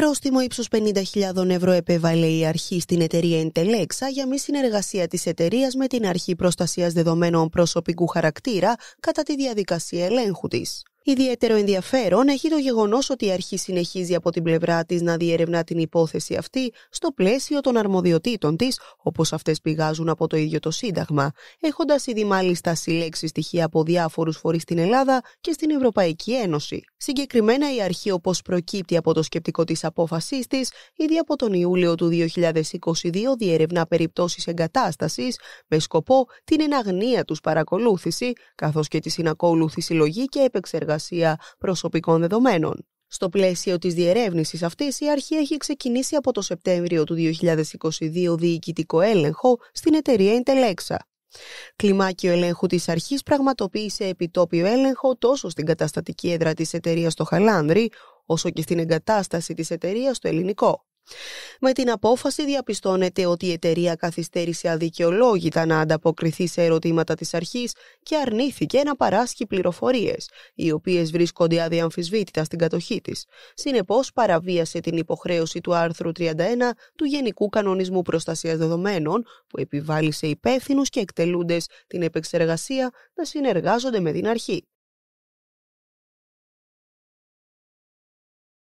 Πρόστιμο ύψου 50.000 ευρώ επέβαλε η αρχή στην εταιρεία Intelexa για μη συνεργασία της εταιρείας με την αρχή προστασίας δεδομένων προσωπικού χαρακτήρα κατά τη διαδικασία ελέγχου της. Ιδιαίτερο ενδιαφέρον έχει το γεγονός ότι η αρχή συνεχίζει από την πλευρά της να διερευνά την υπόθεση αυτή στο πλαίσιο των αρμοδιοτήτων της, όπως αυτές πηγάζουν από το ίδιο το Σύνταγμα, έχοντας ήδη μάλιστα συλλέξει στοιχεία από διάφορους φορείς στην Ελλάδα και στην Ευρωπαϊκή Ένωση. Συγκεκριμένα η αρχή όπως προκύπτει από το σκεπτικό της απόφασής της, ήδη από τον Ιούλιο του 2022 διερευνά περιπτώσεις εγκατάστασης με σκοπό την εναγνία τους παρακολούθηση, καθώς και τη συνακόλουθη συλλογή και επεξεργασία προσωπικών δεδομένων. Στο πλαίσιο της διερεύνησης αυτής, η αρχή έχει ξεκινήσει από το Σεπτέμβριο του 2022 διοικητικό έλεγχο στην εταιρεία Intellexa, Κλιμάκιο ελέγχου της αρχής πραγματοποίησε επιτόπιο έλεγχο τόσο στην καταστατική έδρα της εταιρείας στο Χαλάνδρη, όσο και στην εγκατάσταση της εταιρείας στο ελληνικό. Με την απόφαση διαπιστώνεται ότι η εταιρεία καθυστέρησε αδικαιολόγητα να ανταποκριθεί σε ερωτήματα της αρχής και αρνήθηκε να παράσχει πληροφορίες, οι οποίες βρίσκονται αδιαμφισβήτητα στην κατοχή της. Συνεπώς παραβίασε την υποχρέωση του άρθρου 31 του Γενικού Κανονισμού Προστασίας Δεδομένων, που επιβάλλει σε υπεύθυνους και εκτελούντες την επεξεργασία να συνεργάζονται με την αρχή.